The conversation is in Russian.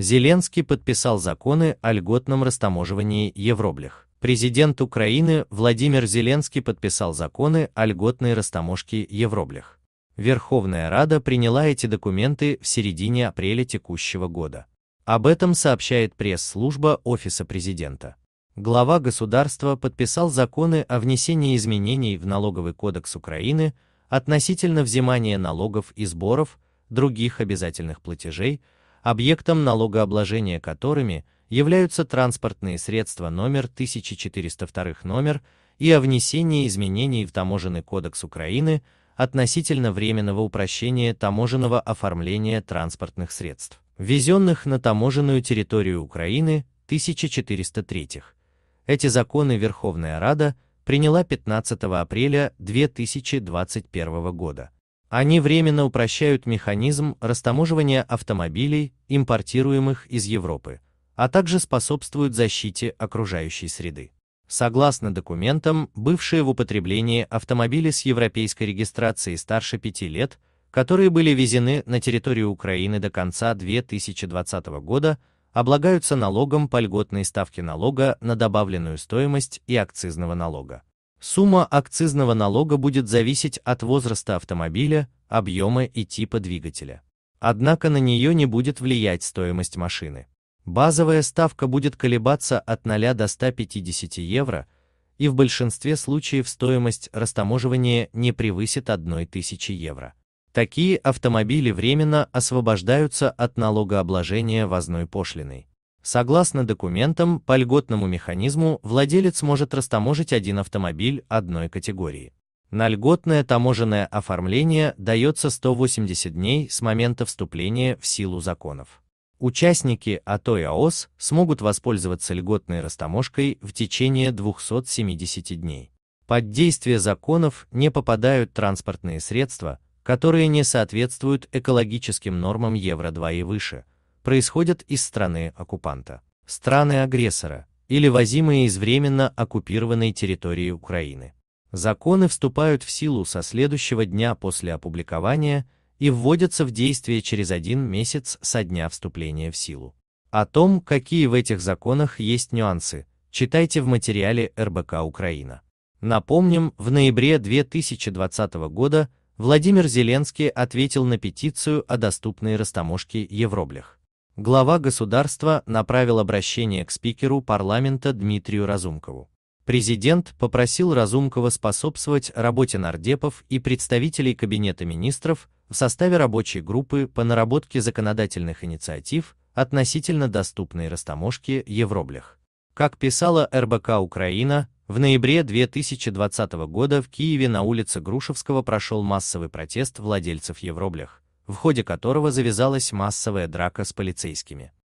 Зеленский подписал законы о льготном растаможивании евроблях. Президент Украины Владимир Зеленский подписал законы о льготной растаможке евроблях. Верховная Рада приняла эти документы в середине апреля текущего года. Об этом сообщает пресс-служба Офиса президента. Глава государства подписал законы о внесении изменений в Налоговый кодекс Украины относительно взимания налогов и сборов, других обязательных платежей, объектом налогообложения которыми являются транспортные средства номер 1402 номер и о внесении изменений в Таможенный кодекс Украины относительно временного упрощения таможенного оформления транспортных средств, ввезенных на таможенную территорию Украины 1403. Эти законы Верховная Рада приняла 15 апреля 2021 года. Они временно упрощают механизм растаможивания автомобилей, импортируемых из Европы, а также способствуют защите окружающей среды. Согласно документам, бывшие в употреблении автомобили с европейской регистрацией старше 5 лет, которые были везены на территорию Украины до конца 2020 года, облагаются налогом по льготной ставке налога на добавленную стоимость и акцизного налога. Сумма акцизного налога будет зависеть от возраста автомобиля, объема и типа двигателя. Однако на нее не будет влиять стоимость машины. Базовая ставка будет колебаться от 0 до 150 евро, и в большинстве случаев стоимость растаможивания не превысит 1000 евро. Такие автомобили временно освобождаются от налогообложения возной пошлиной. Согласно документам, по льготному механизму владелец может растаможить один автомобиль одной категории. На льготное таможенное оформление дается 180 дней с момента вступления в силу законов. Участники АТО и АОС смогут воспользоваться льготной растаможкой в течение 270 дней. Под действие законов не попадают транспортные средства, которые не соответствуют экологическим нормам Евро-2 и выше, происходят из страны оккупанта, страны агрессора или возимые из временно оккупированной территории Украины. Законы вступают в силу со следующего дня после опубликования и вводятся в действие через один месяц со дня вступления в силу. О том, какие в этих законах есть нюансы, читайте в материале РБК Украина. Напомним, в ноябре 2020 года Владимир Зеленский ответил на петицию о доступной растаможке евроблях глава государства направил обращение к спикеру парламента Дмитрию Разумкову. Президент попросил Разумкова способствовать работе нардепов и представителей Кабинета министров в составе рабочей группы по наработке законодательных инициатив относительно доступной растаможки евроблях. Как писала РБК «Украина», в ноябре 2020 года в Киеве на улице Грушевского прошел массовый протест владельцев евроблях, в ходе которого завязалась массовая драка с полицейскими.